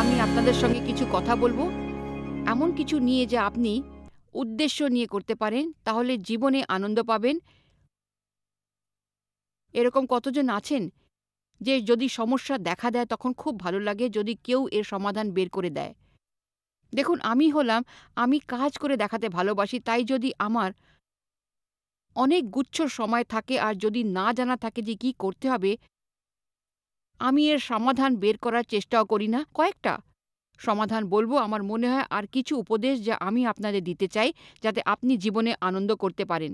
আমি আপনাদের সঙ্গে কিছু কথা বলবো এমন কিছু নিয়ে যা আপনি উদ্দেশ্য নিয়ে করতে পারেন তাহলে জীবনে আনন্দ পাবেন এরকম কতজন আছেন যে যদি সমস্যা দেখা দেয় তখন খুব ভালো লাগে যদি কেউ এর সমাধান বের করে দেয় দেখুন আমি হলাম আমি কাজ করে দেখাতে ভালোবাসি তাই যদি আমার অনেক গুচ্ছ সময় থাকে আর যদি না জানা থাকে যে কী করতে হবে আমি এর সমাধান বের করার চেষ্টাও করি না কয়েকটা সমাধান বলবো আমার মনে হয় আর কিছু উপদেশ যা আমি আপনাদের দিতে চাই যাতে আপনি জীবনে আনন্দ করতে পারেন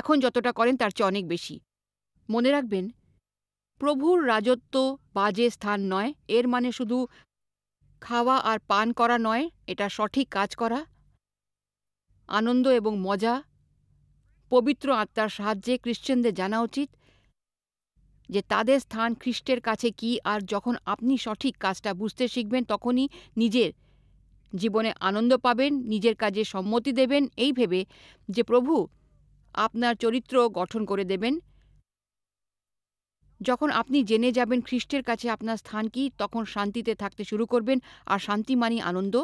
এখন যতটা করেন তার চেয়ে অনেক বেশি মনে রাখবেন প্রভুর রাজত্ব বাজে স্থান নয় এর মানে শুধু খাওয়া আর পান করা নয় এটা সঠিক কাজ করা আনন্দ এবং মজা পবিত্র আত্মার সাহায্যে খ্রিশ্চানদের জানা উচিত যে তাদের স্থান খ্রিস্টের কাছে কি আর যখন আপনি সঠিক কাজটা বুঝতে শিখবেন তখনই নিজের জীবনে আনন্দ পাবেন নিজের কাজে সম্মতি দেবেন এই ভেবে যে প্রভু আপনার চরিত্র গঠন করে দেবেন যখন আপনি জেনে যাবেন খ্রিস্টের কাছে আপনার স্থান কি তখন শান্তিতে থাকতে শুরু করবেন আর শান্তি মানি আনন্দ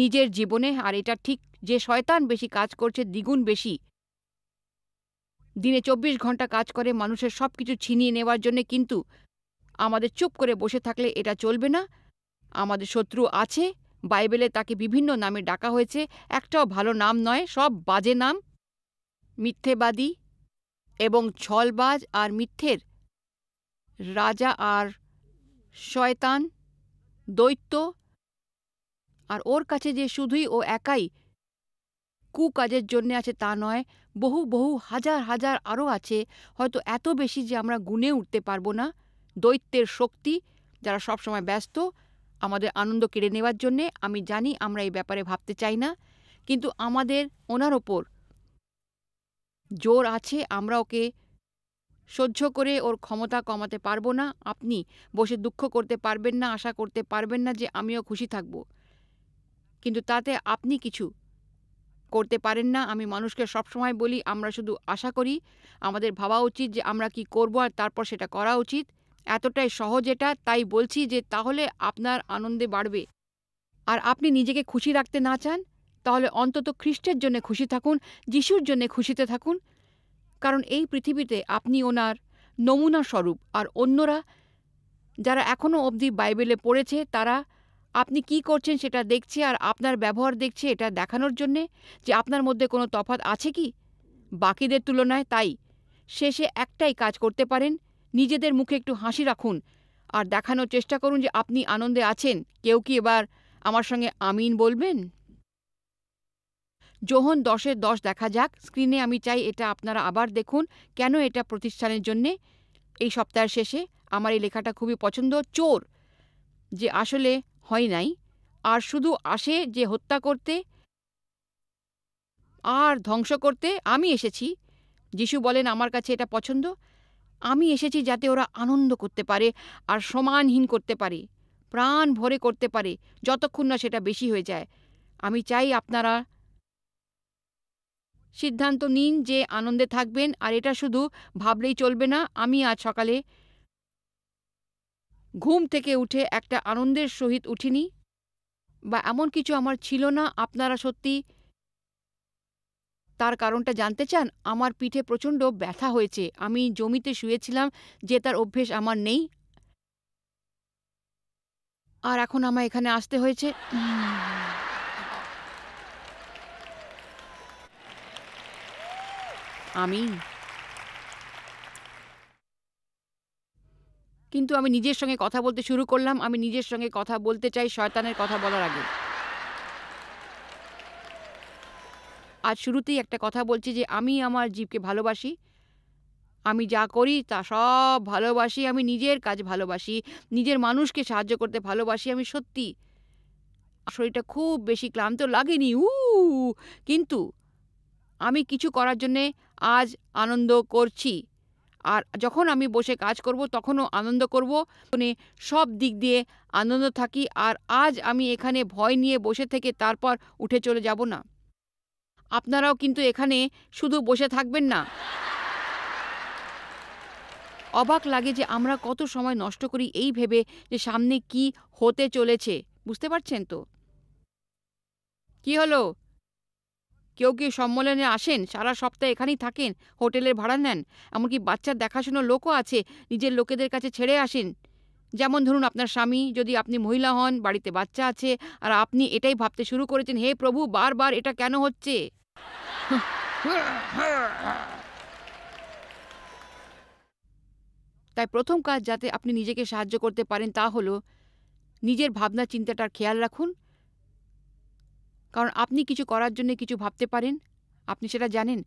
নিজের জীবনে আর এটা ঠিক যে শয়তান বেশি কাজ করছে দ্বিগুণ বেশি দিনে চব্বিশ ঘন্টা কাজ করে মানুষের সব কিছু ছিনিয়ে নেওয়ার জন্য কিন্তু আমাদের চুপ করে বসে থাকলে এটা চলবে না আমাদের শত্রু আছে বাইবেলে তাকে বিভিন্ন নামে ডাকা হয়েছে একটাও ভালো নাম নয় সব বাজে নাম মিথ্যেবাদী এবং ছলবাজ আর মিথ্যের রাজা আর শয়তান দৈত্য আর ওর কাছে যে শুধুই ও একাই কুকাজের জন্য আছে তা নয় বহু বহু হাজার হাজার আরও আছে হয়তো এত বেশি যে আমরা গুনে উঠতে পারবো না দৈত্যের শক্তি যারা সবসময় ব্যস্ত আমাদের আনন্দ কেড়ে নেওয়ার জন্যে আমি জানি আমরা এই ব্যাপারে ভাবতে চাই না কিন্তু আমাদের ওনার ওপর জোর আছে আমরা ওকে সহ্য করে ওর ক্ষমতা কমাতে পারবো না আপনি বসে দুঃখ করতে পারবেন না আশা করতে পারবেন না যে আমিও খুশি থাকব কিন্তু তাতে আপনি কিছু করতে পারেন না আমি মানুষকে সবসময় বলি আমরা শুধু আশা করি আমাদের ভাবা উচিত যে আমরা কি করব আর তারপর সেটা করা উচিত এতটাই সহজ এটা তাই বলছি যে তাহলে আপনার আনন্দে বাড়বে আর আপনি নিজেকে খুশি রাখতে না চান তাহলে অন্তত খ্রিস্টের জন্য খুশি থাকুন যিশুর জন্য খুশিতে থাকুন কারণ এই পৃথিবীতে আপনি ওনার নমুনা স্বরূপ আর অন্যরা যারা এখনও অবধি বাইবেলে পড়েছে তারা আপনি কি করছেন সেটা দেখছে আর আপনার ব্যবহার দেখছে এটা দেখানোর জন্যে যে আপনার মধ্যে কোনো তফাত আছে কি বাকিদের তুলনায় তাই শেষে একটাই কাজ করতে পারেন নিজেদের মুখে একটু হাসি রাখুন আর দেখানোর চেষ্টা করুন যে আপনি আনন্দে আছেন কেউ কি এবার আমার সঙ্গে আমিন বলবেন যোহন দশের দশ দেখা যাক স্ক্রিনে আমি চাই এটা আপনারা আবার দেখুন কেন এটা প্রতিষ্ঠানের জন্যে এই সপ্তাহের শেষে আমার এই লেখাটা খুবই পছন্দ চোর যে আসলে হয় নাই আর শুধু আসে যে হত্যা করতে আর ধ্বংস করতে আমি এসেছি যিশু বলেন আমার কাছে এটা পছন্দ আমি এসেছি যাতে ওরা আনন্দ করতে পারে আর সমানহীন করতে পারে প্রাণ ভরে করতে পারে যতক্ষণ না সেটা বেশি হয়ে যায় আমি চাই আপনারা সিদ্ধান্ত নিন যে আনন্দে থাকবেন আর এটা শুধু ভাবলেই চলবে না আমি আজ সকালে ঘুম থেকে উঠে একটা আনন্দের সহিত উঠিনি বা এমন কিছু আমার ছিল না আপনারা সত্যি তার কারণটা জানতে চান আমার পিঠে প্রচণ্ড ব্যথা হয়েছে আমি জমিতে শুয়েছিলাম যে তার অভ্যেস আমার নেই আর এখন আমার এখানে আসতে হয়েছে আমি কিন্তু আমি নিজের সঙ্গে কথা বলতে শুরু করলাম আমি নিজের সঙ্গে কথা বলতে চাই শয়তানের কথা বলার আগে আজ শুরুতেই একটা কথা বলছি যে আমি আমার জীবকে ভালোবাসি আমি যা করি তা সব ভালোবাসি আমি নিজের কাজ ভালোবাসি নিজের মানুষকে সাহায্য করতে ভালোবাসি আমি সত্যি শরীরটা খুব বেশি ক্লান্ত লাগেনি উ কিন্তু আমি কিছু করার জন্যে আজ আনন্দ করছি আর যখন আমি বসে কাজ করব তখনও আনন্দ করব মানে সব দিক দিয়ে আনন্দ থাকি আর আজ আমি এখানে ভয় নিয়ে বসে থেকে তারপর উঠে চলে যাব না আপনারাও কিন্তু এখানে শুধু বসে থাকবেন না অবাক লাগে যে আমরা কত সময় নষ্ট করি এই ভেবে যে সামনে কি হতে চলেছে বুঝতে পারছেন তো কি হলো কেউ কেউ সম্মেলনে আসেন সারা সপ্তাহ এখানেই থাকেন হোটেলের ভাড়া নেন এমনকি বাচ্চার দেখাশোনো লোকও আছে নিজের লোকেদের কাছে ছেড়ে আসেন যেমন ধরুন আপনার স্বামী যদি আপনি মহিলা হন বাড়িতে বাচ্চা আছে আর আপনি এটাই ভাবতে শুরু করেছেন হে প্রভু বারবার এটা কেন হচ্ছে তাই প্রথম কাজ যাতে আপনি নিজেকে সাহায্য করতে পারেন তা হলো নিজের ভাবনা চিন্তাটার খেয়াল রাখুন কারণ আপনি কিছু করার জন্য কিছু ভাবতে পারেন আপনি সেটা জানেন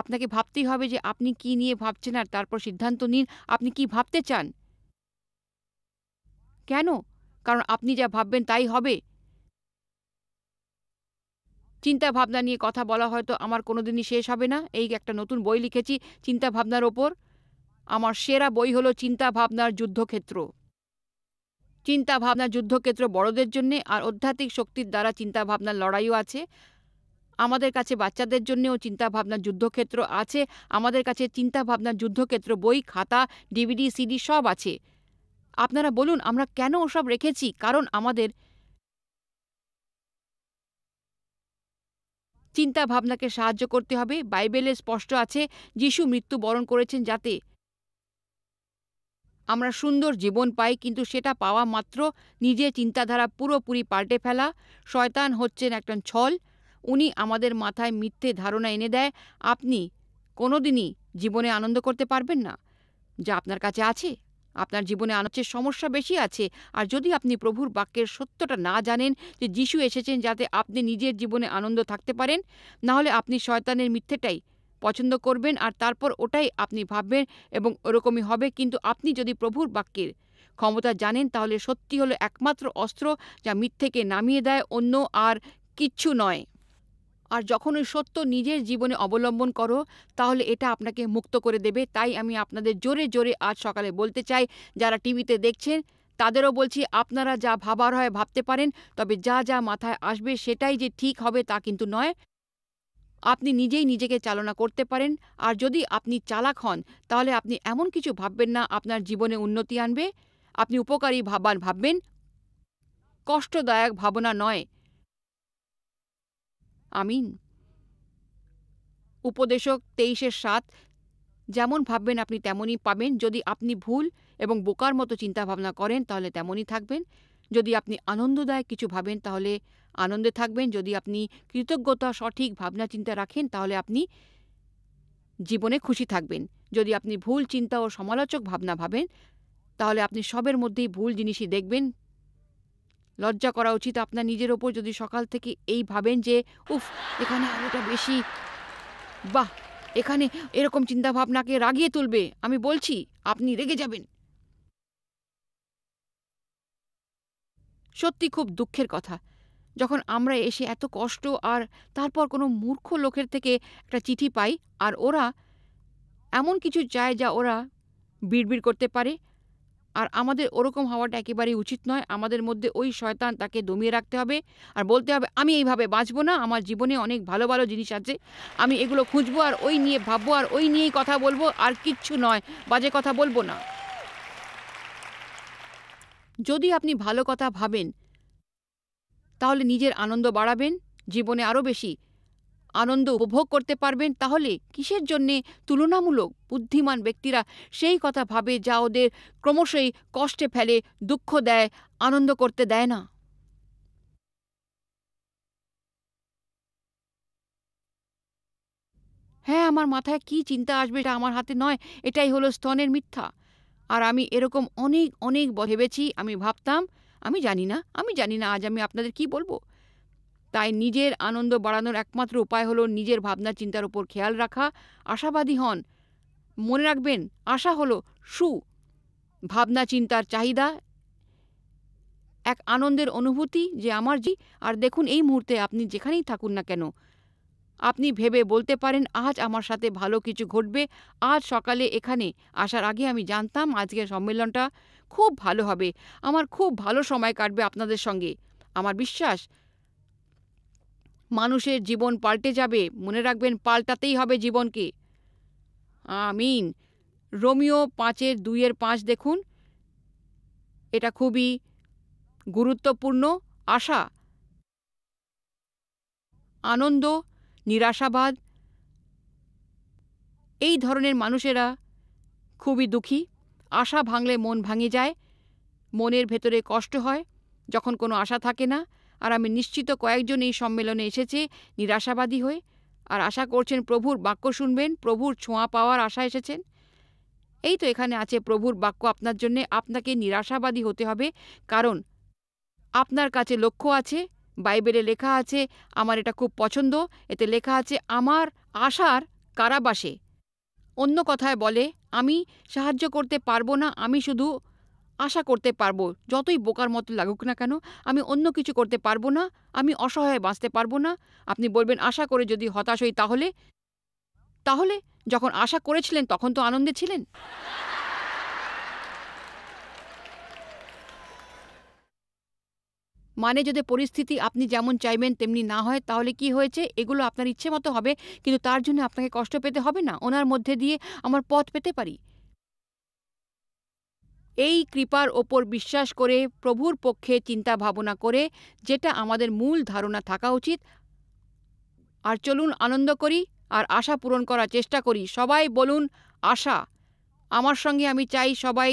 আপনাকে ভাবতেই হবে যে আপনি কি নিয়ে ভাবছেন আর তারপর সিদ্ধান্ত নিন আপনি কি ভাবতে চান কেন কারণ আপনি যা ভাববেন তাই হবে চিন্তা ভাবনা নিয়ে কথা বলা হয়তো আমার কোনোদিনই শেষ হবে না এই একটা নতুন বই লিখেছি চিন্তা ভাবনার ওপর আমার সেরা বই হলো চিন্তা ভাবনার যুদ্ধক্ষেত্র চিন্তা ভাবনা যুদ্ধক্ষেত্র বড়দের জন্যে আর আধ্যাত্মিক শক্তির দ্বারা চিন্তা লড়াইও আছে আমাদের কাছে বাচ্চাদের জন্যেও চিন্তাভাবনার যুদ্ধক্ষেত্র আছে আমাদের কাছে চিন্তাভাবনার যুদ্ধক্ষেত্র বই খাতা ডিভিডি সিডি সব আছে আপনারা বলুন আমরা কেন ওসব রেখেছি কারণ আমাদের চিন্তা ভাবনাকে সাহায্য করতে হবে বাইবেলে স্পষ্ট আছে যিশু মৃত্যুবরণ করেছেন যাতে আমরা সুন্দর জীবন পাই কিন্তু সেটা পাওয়া মাত্র নিজের চিন্তাধারা পুরোপুরি পাল্টে ফেলা শয়তান হচ্ছেন একজন ছল উনি আমাদের মাথায় মিথ্যে ধারণা এনে দেয় আপনি কোনো দিনই জীবনে আনন্দ করতে পারবেন না যা আপনার কাছে আছে আপনার জীবনে আনন্দের সমস্যা বেশি আছে আর যদি আপনি প্রভুর বাক্যের সত্যটা না জানেন যে যিশু এসেছেন যাতে আপনি নিজের জীবনে আনন্দ থাকতে পারেন নাহলে আপনি শয়তানের মিথ্যেটাই পছন্দ করবেন আর তারপর ওটাই আপনি ভাববেন এবং ওরকমই হবে কিন্তু আপনি যদি প্রভুর বাক্যের ক্ষমতা জানেন তাহলে সত্যি হলো একমাত্র অস্ত্র যা মিথ্যেকে নামিয়ে দেয় অন্য আর কিচ্ছু নয় আর যখন ওই সত্য নিজের জীবনে অবলম্বন করো তাহলে এটা আপনাকে মুক্ত করে দেবে তাই আমি আপনাদের জোরে জোরে আজ সকালে বলতে চাই যারা টিভিতে দেখছেন তাদেরও বলছি আপনারা যা ভাবার হয় ভাবতে পারেন তবে যা যা মাথায় আসবে সেটাই যে ঠিক হবে তা কিন্তু নয় আপনি নিজেই নিজেকে চালনা করতে পারেন আর যদি আপনি চালাক হন তাহলে আপনি এমন কিছু ভাববেন না আপনার জীবনে উন্নতি আনবে আপনি উপকারী ভাবান ভাববেন কষ্টদায়ক ভাবনা নয় আমিন উপদেশক তেইশের সাত যেমন ভাববেন আপনি তেমনই পাবেন যদি আপনি ভুল এবং বোকার মতো চিন্তাভাবনা করেন তাহলে তেমনই থাকবেন যদি আপনি আনন্দদায়ক কিছু ভাবেন তাহলে আনন্দে থাকবেন যদি আপনি কৃতজ্ঞতা সঠিক ভাবনা চিন্তা রাখেন তাহলে আপনি জীবনে খুশি থাকবেন যদি আপনি ভুল চিন্তা ও সমালোচক ভাবনা ভাবেন তাহলে আপনি সবের মধ্যেই ভুল জিনিসই দেখবেন লজ্জা করা উচিত আপনার নিজের ওপর যদি সকাল থেকে এই ভাবেন যে উফ এখানে আলোটা বেশি বাহ এখানে এরকম চিন্তাভাবনাকে রাগিয়ে তুলবে আমি বলছি আপনি রেগে যাবেন সত্যি খুব দুঃখের কথা যখন আমরা এসে এত কষ্ট আর তারপর কোনো মূর্খ লোকের থেকে একটা চিঠি পাই আর ওরা এমন কিছু চায় যা ওরা বিড়বিড় করতে পারে আর আমাদের ওরকম হওয়াটা একেবারেই উচিত নয় আমাদের মধ্যে ওই শয়তান তাকে দমিয়ে রাখতে হবে আর বলতে হবে আমি এইভাবে বাঁচবো না আমার জীবনে অনেক ভালো ভালো জিনিস আছে আমি এগুলো খুঁজবো আর ওই নিয়ে ভাববো আর ওই নিয়েই কথা বলবো আর কিচ্ছু নয় বাজে কথা বলবো না যদি আপনি ভালো কথা ভাবেন তাহলে নিজের আনন্দ বাড়াবেন জীবনে আরও বেশি আনন্দ উপভোগ করতে পারবেন তাহলে কিসের জন্যে তুলনামূলক বুদ্ধিমান ব্যক্তিরা সেই কথা ভাবে যা ওদের ক্রমশই কষ্টে ফেলে দুঃখ দেয় আনন্দ করতে দেয় না হ্যাঁ আমার মাথায় কি চিন্তা আসবে এটা আমার হাতে নয় এটাই হলো স্তনের মিথ্যা আর আমি এরকম অনেক অনেক ভেবেছি আমি ভাবতাম আমি জানি না আমি জানি না আজ আমি আপনাদের কি বলবো তাই নিজের আনন্দ বাড়ানোর একমাত্র উপায় হলো নিজের ভাবনা চিন্তার উপর খেয়াল রাখা আশাবাদী হন মনে রাখবেন আশা হলো সু ভাবনা চিন্তার চাহিদা এক আনন্দের অনুভূতি যে আমার জি আর দেখুন এই মুহূর্তে আপনি যেখানেই থাকুন না কেন আপনি ভেবে বলতে পারেন আজ আমার সাথে ভালো কিছু ঘটবে আজ সকালে এখানে আসার আগে আমি জানতাম আজকের সম্মেলনটা খুব ভালো হবে আমার খুব ভালো সময় কাটবে আপনাদের সঙ্গে আমার বিশ্বাস মানুষের জীবন পাল্টে যাবে মনে রাখবেন পাল্টাতেই হবে জীবনকে আমিন রোমিও পাঁচের দুইয়ের পাঁচ দেখুন এটা খুবই গুরুত্বপূর্ণ আশা আনন্দ নিরাশাবাদ এই ধরনের মানুষেরা খুবই দুঃখী আশা ভাঙলে মন ভাঙে যায় মনের ভেতরে কষ্ট হয় যখন কোনো আশা থাকে না আর আমি নিশ্চিত কয়েকজন এই সম্মেলনে এসেছে নিরাশাবাদী হয়ে আর আশা করছেন প্রভুর বাক্য শুনবেন প্রভুর ছোঁয়া পাওয়ার আশা এসেছেন এই তো এখানে আছে প্রভুর বাক্য আপনার জন্যে আপনাকে নিরাশাবাদী হতে হবে কারণ আপনার কাছে লক্ষ্য আছে বাইবেলে লেখা আছে আমার এটা খুব পছন্দ এতে লেখা আছে আমার আশার কারাবাসে অন্য কথায় বলে আমি সাহায্য করতে পারবো না আমি শুধু আশা করতে পারবো যতই বোকার মতো লাগুক না কেন আমি অন্য কিছু করতে পারবো না আমি অসহায় বাঁচতে পারবো না আপনি বলবেন আশা করে যদি হতাশ হই তাহলে তাহলে যখন আশা করেছিলেন তখন তো আনন্দে ছিলেন মানে যদি পরিস্থিতি আপনি যেমন চাইবেন তেমনি না হয় তাহলে কি হয়েছে এগুলো আপনার ইচ্ছে মতো হবে কিন্তু তার জন্য আপনাকে কষ্ট পেতে হবে না ওনার মধ্যে দিয়ে আমার পথ পেতে পারি এই কৃপার ওপর বিশ্বাস করে প্রভুর পক্ষে চিন্তা ভাবনা করে যেটা আমাদের মূল ধারণা থাকা উচিত আর চলুন আনন্দ করি আর আশা পূরণ করার চেষ্টা করি সবাই বলুন আশা আমার সঙ্গে আমি চাই সবাই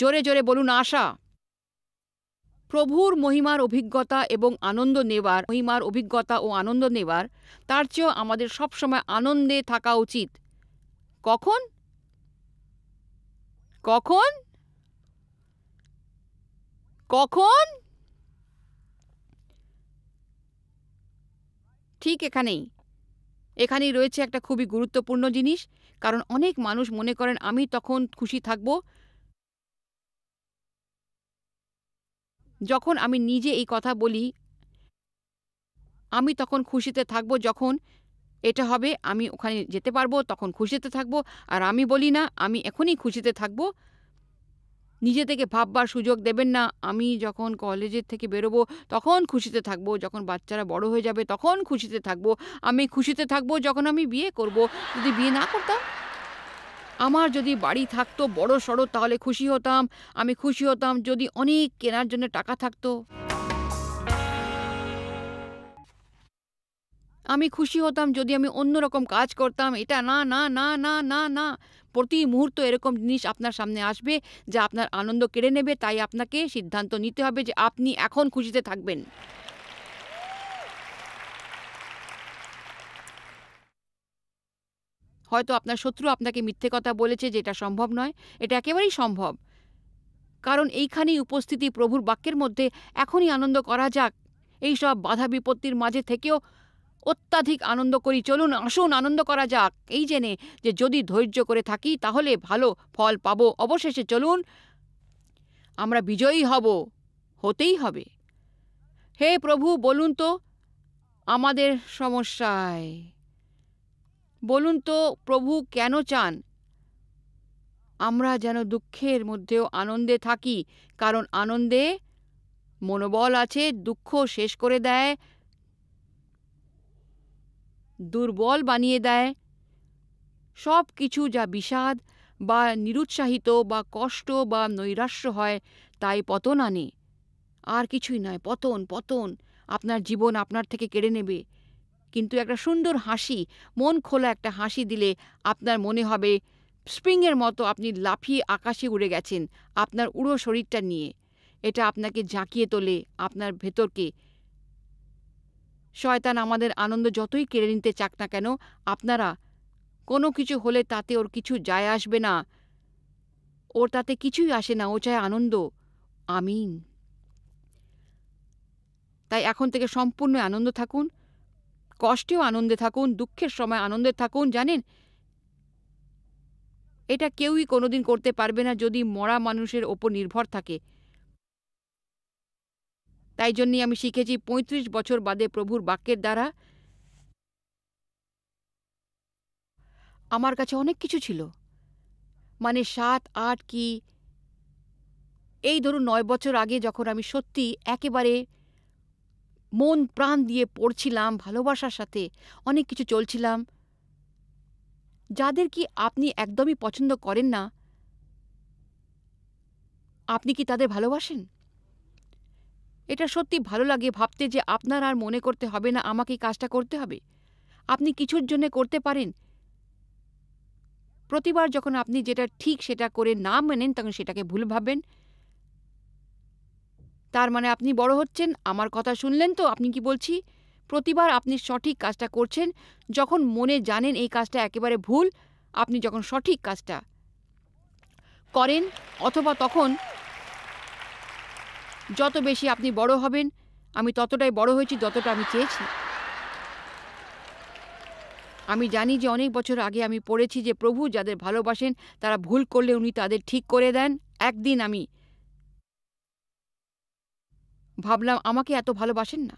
জোরে জোরে বলুন আশা প্রভুর মহিমার অভিজ্ঞতা এবং আনন্দ নেওয়ার মহিমার অভিজ্ঞতা ও আনন্দ নেবার তার চেয়েও আমাদের সবসময় আনন্দে থাকা উচিত কখন কখন কখন ঠিক এখানেই এখানেই রয়েছে একটা খুবই গুরুত্বপূর্ণ জিনিস কারণ অনেক মানুষ মনে করেন আমি তখন খুশি থাকবো যখন আমি নিজে এই কথা বলি আমি তখন খুশিতে থাকব যখন এটা হবে আমি ওখানে যেতে পারবো তখন খুশিতে থাকব আর আমি বলি না আমি এখনই খুশিতে থাকব নিজে থেকে ভাববার সুযোগ দেবেন না আমি যখন কলেজের থেকে বেরোবো তখন খুশিতে থাকব যখন বাচ্চারা বড় হয়ে যাবে তখন খুশিতে থাকব আমি খুশিতে থাকব যখন আমি বিয়ে করব যদি বিয়ে না করতাম আমার যদি বাড়ি থাকতো বড় সড়ো তাহলে খুশি হতাম আমি খুশি হতাম যদি অনেক কেনার জন্য টাকা থাকতো আমি খুশি হতাম যদি আমি অন্যরকম কাজ করতাম এটা না না না না না না প্রতি মুহূর্ত এরকম জিনিস আপনার সামনে আসবে যা আপনার আনন্দ কেড়ে নেবে তাই আপনাকে সিদ্ধান্ত নিতে হবে যে আপনি এখন খুশিতে থাকবেন হয়তো আপনার শত্রু আপনাকে মিথ্যে কথা বলেছে যে এটা সম্ভব নয় এটা একেবারেই সম্ভব কারণ এইখানেই উপস্থিতি প্রভুর বাক্যের মধ্যে এখনই আনন্দ করা যাক এই সব বাধা বিপত্তির মাঝে থেকেও অত্যাধিক আনন্দ করি চলুন আসুন আনন্দ করা যাক এই জেনে যে যদি ধৈর্য করে থাকি তাহলে ভালো ফল পাব অবশেষে চলুন আমরা বিজয়ী হব হতেই হবে হে প্রভু বলুন তো আমাদের সমস্যায় বলুন তো প্রভু কেন চান আমরা যেন দুঃখের মধ্যেও আনন্দে থাকি কারণ আনন্দে মনোবল আছে দুঃখ শেষ করে দেয় দুর্বল বানিয়ে দেয় সব কিছু যা বিষাদ বা নিরুৎসাহিত বা কষ্ট বা নৈরাশ্য হয় তাই পতন আনে আর কিছুই নয় পতন পতন আপনার জীবন আপনার থেকে কেড়ে নেবে কিন্তু একটা সুন্দর হাসি মন খোলা একটা হাসি দিলে আপনার মনে হবে স্প্রিংয়ের মতো আপনি লাফিয়ে আকাশে উড়ে গেছেন আপনার উড়ো শরীরটা নিয়ে এটা আপনাকে ঝাঁকিয়ে তোলে আপনার ভেতরকে শয়তান আমাদের আনন্দ যতই কেড়ে নিতে চাক না কেন আপনারা কোনো কিছু হলে তাতে ওর কিছু যায় আসবে না ওর তাতে কিছুই আসে না ও চায় আনন্দ আমিন তাই এখন থেকে সম্পূর্ণ আনন্দ থাকুন কষ্টেও আনন্দে থাকুন দুঃখের সময় আনন্দে থাকুন জানেন এটা কেউই কোনোদিন করতে পারবে না যদি মরা মানুষের ওপর নির্ভর থাকে তাই জন্যই আমি শিখেছি ৩৫ বছর বাদে প্রভুর বাক্যের দ্বারা আমার কাছে অনেক কিছু ছিল মানে সাত আট কি এই ধরুন নয় বছর আগে যখন আমি সত্যি একেবারে মন প্রাণ দিয়ে পড়ছিলাম ভালোবাসার সাথে অনেক কিছু চলছিলাম যাদের কি আপনি একদমই পছন্দ করেন না আপনি কি তাদের ভালোবাসেন এটা সত্যি ভালো লাগে ভাবতে যে আপনার আর মনে করতে হবে না আমাকে কাজটা করতে হবে আপনি কিছুর জন্য করতে পারেন প্রতিবার যখন আপনি যেটা ঠিক সেটা করে না মেনেন তখন সেটাকে ভুল ভাবেন তার মানে আপনি বড় হচ্ছেন আমার কথা শুনলেন তো আপনি কি বলছি প্রতিবার আপনি সঠিক কাজটা করছেন যখন মনে জানেন এই কাজটা একেবারে ভুল আপনি যখন সঠিক কাজটা করেন অথবা তখন যত বেশি আপনি বড় হবেন আমি ততটাই বড় হয়েছি যতটা আমি চেয়েছি আমি জানি যে অনেক বছর আগে আমি পড়েছি যে প্রভু যাদের ভালোবাসেন তারা ভুল করলে উনি তাদের ঠিক করে দেন একদিন আমি ভাবলাম আমাকে এত ভালোবাসেন না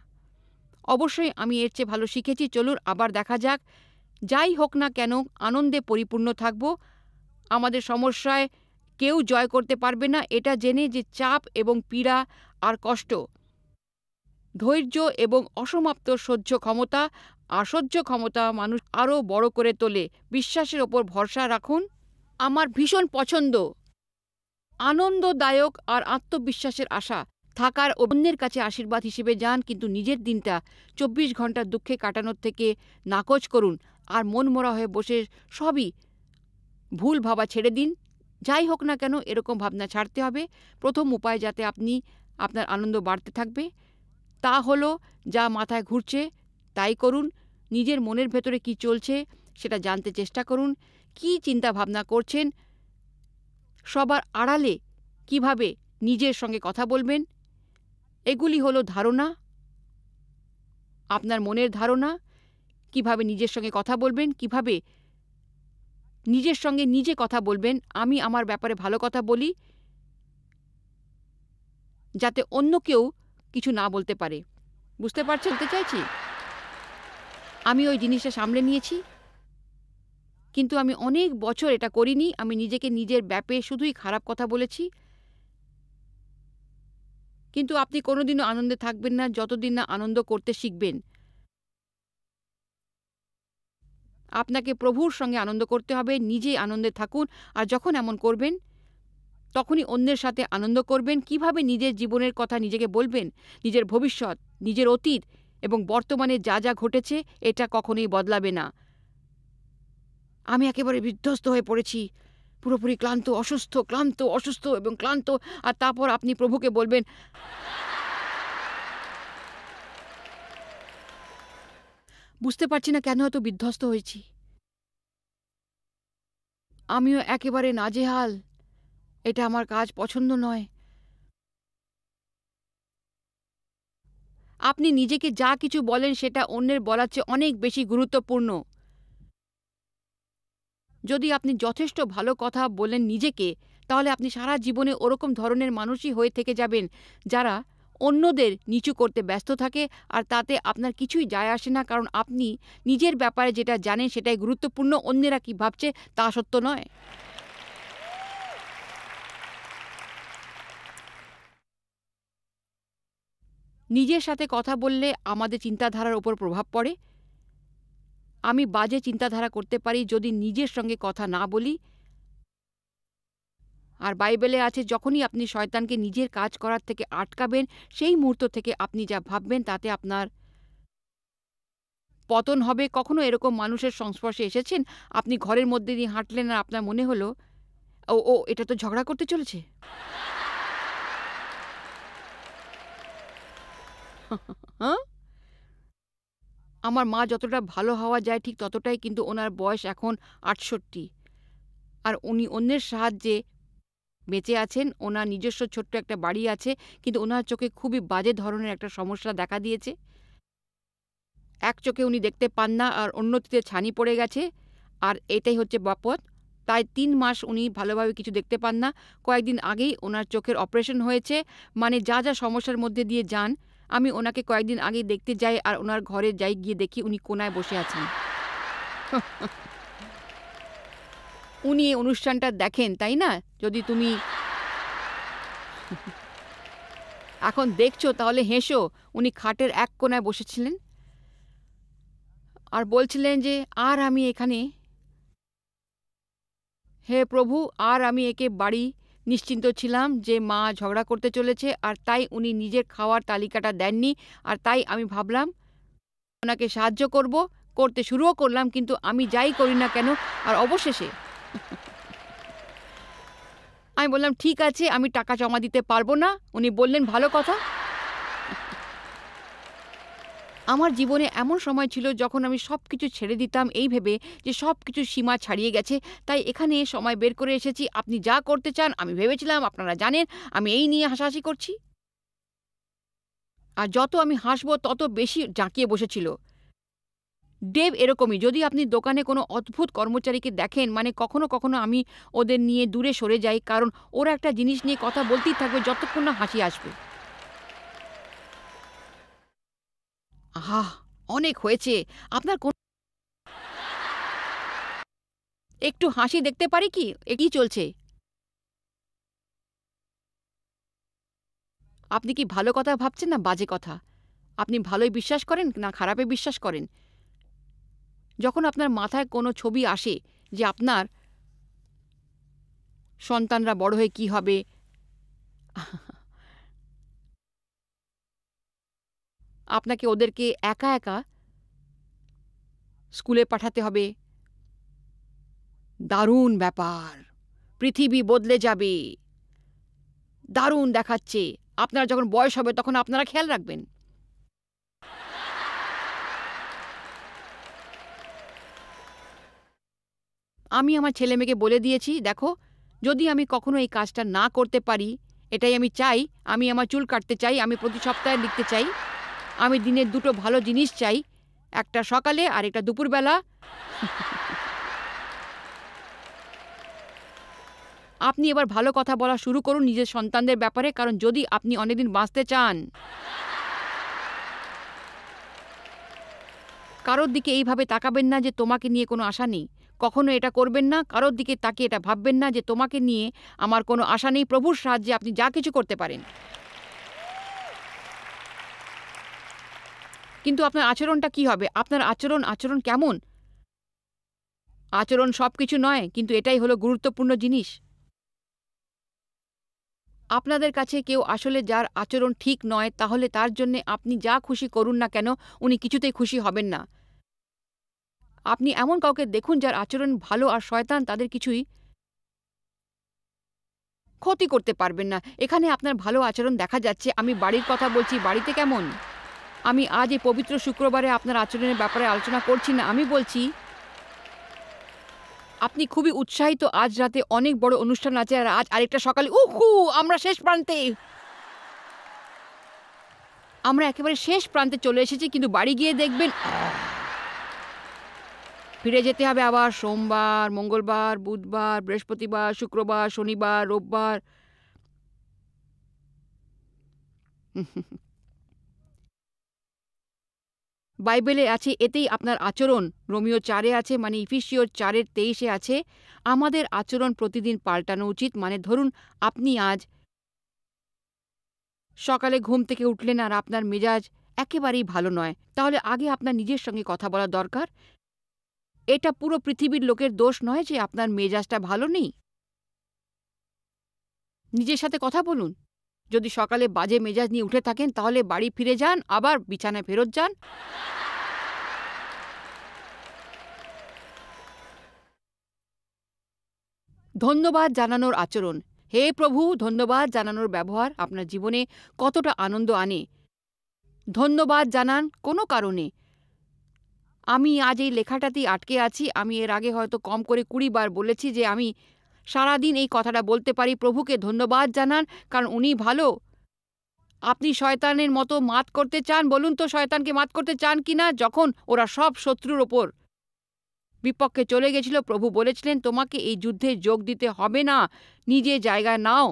অবশ্যই আমি এর চেয়ে ভালো শিখেছি চলুন আবার দেখা যাক যাই হোক না কেন আনন্দে পরিপূর্ণ থাকব আমাদের সমস্যায় কেউ জয় করতে পারবে না এটা জেনে যে চাপ এবং পীড়া আর কষ্ট ধৈর্য এবং অসমাপ্ত সহ্য ক্ষমতা আসহ্য ক্ষমতা মানুষ আরও বড় করে তোলে বিশ্বাসের ওপর ভরসা রাখুন আমার ভীষণ পছন্দ আনন্দদায়ক আর আত্মবিশ্বাসের আশা থাকার অন্যের কাছে আশীর্বাদ হিসেবে যান কিন্তু নিজের দিনটা চব্বিশ ঘন্টার দুঃখে কাটানোর থেকে নাকচ করুন আর মনমরা হয়ে বসে সবই ভুল ভাবা ছেড়ে দিন যাই হোক না কেন এরকম ভাবনা ছাড়তে হবে প্রথম উপায় যাতে আপনি আপনার আনন্দ বাড়তে থাকবে তা হলো যা মাথায় ঘুরছে তাই করুন নিজের মনের ভেতরে কি চলছে সেটা জানতে চেষ্টা করুন কি চিন্তা ভাবনা করছেন সবার আড়ালে কিভাবে নিজের সঙ্গে কথা বলবেন এগুলি হলো ধারণা আপনার মনের ধারণা কিভাবে নিজের সঙ্গে কথা বলবেন কিভাবে নিজের সঙ্গে নিজে কথা বলবেন আমি আমার ব্যাপারে ভালো কথা বলি যাতে অন্য কেউ কিছু না বলতে পারে বুঝতে পারছেন তো চাইছি আমি ওই জিনিসটা সামলে নিয়েছি কিন্তু আমি অনেক বছর এটা করিনি আমি নিজেকে নিজের ব্যাপে শুধুই খারাপ কথা বলেছি কিন্তু আপনি কোনোদিনও আনন্দে থাকবেন না যতদিন না আনন্দ করতে শিখবেন আপনাকে প্রভুর সঙ্গে আনন্দ করতে হবে নিজেই আনন্দে থাকুন আর যখন এমন করবেন তখনই অন্যের সাথে আনন্দ করবেন কিভাবে নিজের জীবনের কথা নিজেকে বলবেন নিজের ভবিষ্যৎ নিজের অতীত এবং বর্তমানে যা যা ঘটেছে এটা কখনোই বদলাবে না আমি একেবারে বিধ্বস্ত হয়ে পড়েছি পুরোপুরি ক্লান্ত অসুস্থ ক্লান্ত অসুস্থ এবং ক্লান্ত আর তারপর আপনি প্রভুকে বলবেন বুঝতে পারছি না কেন এত বিধ্বস্ত হয়েছি আমিও একেবারে নাজেহাল এটা আমার কাজ পছন্দ নয় আপনি নিজেকে যা কিছু বলেন সেটা অন্যের বলার চেয়ে অনেক বেশি গুরুত্বপূর্ণ যদি আপনি যথেষ্ট ভালো কথা বলেন নিজেকে তাহলে আপনি সারা জীবনে ওরকম ধরনের মানুষই হয়ে থেকে যাবেন যারা অন্যদের নিচু করতে ব্যস্ত থাকে আর তাতে আপনার কিছুই যায় আসে না কারণ আপনি নিজের ব্যাপারে যেটা জানেন সেটাই গুরুত্বপূর্ণ অন্যেরা কি ভাবছে তা সত্য নয় নিজের সাথে কথা বললে আমাদের চিন্তাধারার ওপর প্রভাব পড়ে আমি বাজে চিন্তাধারা করতে পারি যদি নিজের সঙ্গে কথা না বলি আর বাইবেলে আছে যখনই আপনি শয়তানকে নিজের কাজ করার থেকে আটকাবেন সেই মুহূর্ত থেকে আপনি যা ভাববেন তাতে আপনার পতন হবে কখনো এরকম মানুষের সংস্পর্শে এসেছেন আপনি ঘরের মধ্যে দিয়ে হাঁটলেন আর আপনার মনে হলো ও ও এটা তো ঝগড়া করতে চলেছে হ্যাঁ আমার মা যতটা ভালো হওয়া যায় ঠিক ততটাই কিন্তু ওনার বয়স এখন আটষট্টি আর উনি অন্যের সাহায্যে বেঁচে আছেন ওনার নিজস্ব ছোট্ট একটা বাড়ি আছে কিন্তু ওনার চোখে খুবই বাজে ধরনের একটা সমস্যা দেখা দিয়েছে এক চোখে উনি দেখতে পান না আর অন্যটিতে ছানি পড়ে গেছে আর এটাই হচ্ছে বাপদ তাই তিন মাস উনি ভালোভাবে কিছু দেখতে পান না কয়েকদিন আগেই ওনার চোখের অপারেশন হয়েছে মানে যা যা সমস্যার মধ্যে দিয়ে যান আমি ওনাকে কয়েকদিন আগে দেখতে যাই আর ওনার ঘরে যাই গিয়ে দেখি উনি কোনায় বসে আছেন উনি অনুষ্ঠানটা দেখেন তাই না যদি তুমি এখন দেখছো তাহলে হেসো উনি খাটের এক কোনায় বসেছিলেন আর বলছিলেন যে আর আমি এখানে হে প্রভু আর আমি একে বাড়ি নিশ্চিন্ত ছিলাম যে মা ঝগড়া করতে চলেছে আর তাই উনি নিজের খাওয়ার তালিকাটা দেননি আর তাই আমি ভাবলাম ওনাকে সাহায্য করব করতে শুরুও করলাম কিন্তু আমি যাই করি না কেন আর অবশেষে আমি বললাম ঠিক আছে আমি টাকা জমা দিতে পারবো না উনি বললেন ভালো কথা আমার জীবনে এমন সময় ছিল যখন আমি সব কিছু ছেড়ে দিতাম এই ভেবে যে সব কিছু সীমা ছাড়িয়ে গেছে তাই এখানে সময় বের করে এসেছি আপনি যা করতে চান আমি ভেবেছিলাম আপনারা জানেন আমি এই নিয়ে হাসাহাসি করছি আর যত আমি হাসব তত বেশি জাঁকিয়ে বসেছিল ডেভ এরকমই যদি আপনি দোকানে কোনো অদ্ভুত কর্মচারীকে দেখেন মানে কখনো কখনো আমি ওদের নিয়ে দূরে সরে যাই কারণ ওরা একটা জিনিস নিয়ে কথা বলতেই থাকবে যতক্ষণ না হাসি আসবে আহা অনেক হয়েছে আপনার কোন একটু হাসি দেখতে পারি কি কি চলছে আপনি কি ভালো কথা ভাবছেন না বাজে কথা আপনি ভালোই বিশ্বাস করেন না খারাপে বিশ্বাস করেন যখন আপনার মাথায় কোনো ছবি আসে যে আপনার সন্তানরা বড় হয়ে কি হবে আপনাকে ওদেরকে একা একা স্কুলে পাঠাতে হবে দারুণ ব্যাপার পৃথিবী বদলে যাবে দারুণ দেখাচ্ছে আপনার যখন বয়স হবে তখন আপনারা খেয়াল রাখবেন আমি আমার ছেলে মেয়েকে বলে দিয়েছি দেখো যদি আমি কখনো এই কাজটা না করতে পারি এটাই আমি চাই আমি আমার চুল কাটতে চাই আমি প্রতি সপ্তাহে লিখতে চাই আমি দিনের দুটো ভালো জিনিস চাই একটা সকালে আর একটা দুপুরবেলা আপনি এবার ভালো কথা বলা শুরু করুন নিজের সন্তানদের ব্যাপারে কারণ যদি আপনি অনেকদিন বাঁচতে চান কারোর দিকে এইভাবে তাকাবেন না যে তোমাকে নিয়ে কোনো আশা নেই কখনো এটা করবেন না কারোর দিকে তাকিয়ে এটা ভাববেন না যে তোমাকে নিয়ে আমার কোনো আশা নেই প্রভুর সাহায্যে আপনি যা কিছু করতে পারেন কিন্তু আপনার আচরণটা কি হবে আপনার আচরণ আচরণ কেমন আচরণ সব কিছু নয় কিন্তু এটাই হলো গুরুত্বপূর্ণ জিনিস আপনাদের কাছে কেউ আসলে যার আচরণ ঠিক নয় তাহলে তার জন্য আপনি যা খুশি করুন না কেন উনি কিছুতেই খুশি হবেন না আপনি এমন কাউকে দেখুন যার আচরণ ভালো আর শয়তান তাদের কিছুই ক্ষতি করতে পারবেন না এখানে আপনার ভালো আচরণ দেখা যাচ্ছে আমি বাড়ির কথা বলছি বাড়িতে কেমন আমি আজ এই পবিত্র শুক্রবারে আপনার আচরণের ব্যাপারে আলোচনা করছি না আমি বলছি আপনি খুবই উৎসাহিত আজ রাতে অনেক বড় অনুষ্ঠান আছে আর আজ আরেকটা সকালে উহু আমরা শেষ প্রান্তে আমরা একেবারে শেষ প্রান্তে চলে এসেছি কিন্তু বাড়ি গিয়ে দেখবেন ফিরে যেতে হবে আবার সোমবার মঙ্গলবার বুধবার বৃহস্পতিবার শুক্রবার শনিবার রোববার বাইবেলে আছে এতেই আপনার আচরণ রোমিও চারে আছে মানে ইফিসিও চারের তেইশে আছে আমাদের আচরণ প্রতিদিন পাল্টানো উচিত মানে ধরুন আপনি আজ সকালে ঘুম থেকে উঠলেন আর আপনার মেজাজ একেবারেই ভালো নয় তাহলে আগে আপনার নিজের সঙ্গে কথা বলা দরকার এটা পুরো পৃথিবীর লোকের দোষ নয় যে আপনার মেজাজটা ভালো নেই নিজের সাথে কথা বলুন যদি সকালে বাজে মেজাজ নিয়ে উঠে থাকেন তাহলে বাড়ি ফিরে যান আবার বিছানায় ফেরত যান ধন্যবাদ জানানোর আচরণ হে প্রভু ধন্যবাদ জানানোর ব্যবহার আপনার জীবনে কতটা আনন্দ আনে ধন্যবাদ জানান কোনো কারণে আমি আজ এই লেখাটাতেই আটকে আছি আমি এর আগে হয়তো কম করে কুড়ি বার বলেছি যে আমি সারাদিন এই কথাটা বলতে পারি প্রভুকে ধন্যবাদ জানান কারণ উনি ভালো আপনি শয়তানের মতো মাত করতে চান বলুন তো শয়তানকে মাত করতে চান কি না যখন ওরা সব শত্রুর ওপর বিপক্ষে চলে গেছিল প্রভু বলেছিলেন তোমাকে এই যুদ্ধে যোগ দিতে হবে না নিজে জায়গায় নাও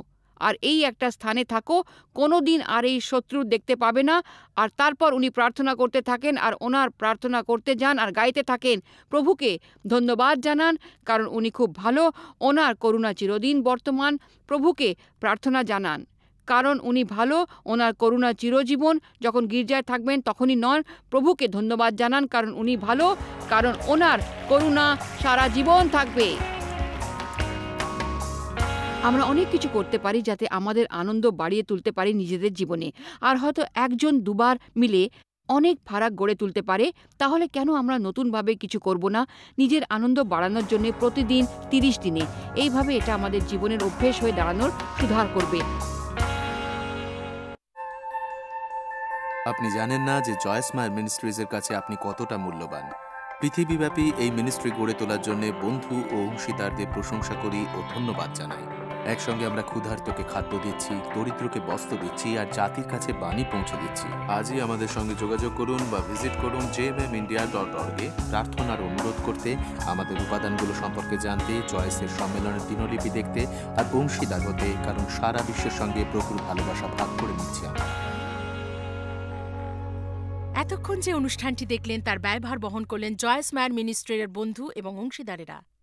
আর এই একটা স্থানে থাকো কোনো দিন আর এই শত্রু দেখতে পাবে না আর তারপর উনি প্রার্থনা করতে থাকেন আর ওনার প্রার্থনা করতে যান আর গাইতে থাকেন প্রভুকে ধন্যবাদ জানান কারণ উনি খুব ভালো ওনার করুণা চিরদিন বর্তমান প্রভুকে প্রার্থনা জানান কারণ উনি ভালো ওনার করুণা চিরজীবন যখন গির্জায় থাকবেন তখনই নন প্রভুকে ধন্যবাদ জানান কারণ উনি ভালো কারণ ওনার করুণা সারা জীবন থাকবে আমরা অনেক কিছু করতে পারি যাতে আমাদের আনন্দ বাড়িয়ে তুলতে পারি নিজেদের জীবনে আর হয়তো একজন দুবার মিলে অনেক ফারাক গড়ে তুলতে পারে তাহলে কেন আমরা নতুনভাবে কিছু করব না নিজের আনন্দ বাড়ানোর জন্য প্রতিদিন তিরিশ দিনে এইভাবে এটা আমাদের জীবনের অভ্যেস হয়ে দাঁড়ানোর সুধার করবে আপনি জানেন না যে জয়েস মায়ের মিনিস্ট্রিজের কাছে আপনি কতটা মূল্যবান পৃথিবীব্যাপী এই মিনিস্ট্রি গড়ে তোলার জন্য বন্ধু ও অংশীদারদের প্রশংসা করি ও ধন্যবাদ জানাই একসঙ্গে আমরা ক্ষুধার্তকে খাদ্য দিচ্ছি দরিদ্রকে বস্ত্র দিচ্ছি আর জাতির কাছে বাণী পৌঁছে দিচ্ছি আজই আমাদের সঙ্গে যোগাযোগ করুন বা ভিজিট করুন জে এম ইন্ডিয়া ডট অর্গে প্রার্থনার অনুরোধ করতে আমাদের উপাদানগুলো সম্পর্কে জানতে চয়েসের সম্মেলনের দিনলিপি দেখতে আর অংশীদার হতে কারণ সারা বিশ্বের সঙ্গে প্রকৃত ভালোবাসা ভাগ করে নিচ্ছি আমরা এতক্ষণ যে অনুষ্ঠানটি দেখলেন তার ব্যয়ভার বহন করলেন জয়েস মায়ের মিনিস্ট্রির বন্ধু এবং অংশীদারেরা